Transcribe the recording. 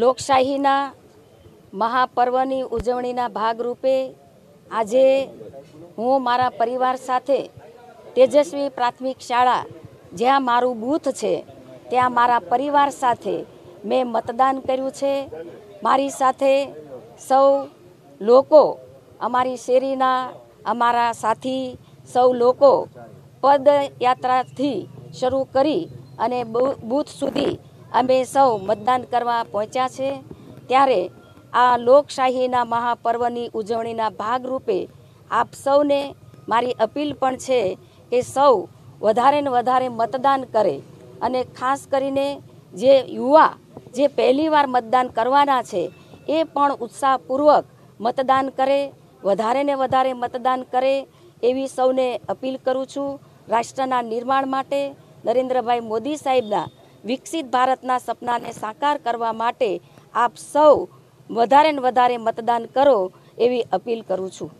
લોકશાહીના મહાપર્વની ઉજવણીના ભાગરૂપે આજે હું મારા પરિવાર સાથે તેજસ્વી પ્રાથમિક શાળા જ્યાં મારું બૂથ છે ત્યાં મારા પરિવાર સાથે મેં મતદાન કર્યું છે મારી સાથે સૌ લોકો અમારી શેરીના અમારા સાથી સૌ લોકો પદયાત્રાથી શરૂ કરી અને બૂથ સુધી અમે સૌ મતદાન કરવા પહોંચ્યા છે ત્યારે આ લોકશાહીના મહાપર્વની ઉજવણીના ભાગરૂપે આપ સૌને મારી અપીલ પણ છે કે સૌ વધારે ને વધારે મતદાન કરે અને ખાસ કરીને જે યુવા જે પહેલીવાર મતદાન કરવાના છે એ પણ ઉત્સાહપૂર્વક મતદાન કરે વધારે ને વધારે મતદાન કરે એવી સૌને અપીલ કરું છું રાષ્ટ્રના નિર્માણ માટે નરેન્દ્રભાઈ મોદી સાહેબના વિકસિત ભારતના સપનાને સાકાર કરવા માટે આપ સૌ વધારે ને વધારે મતદાન કરો એવી અપીલ કરું છું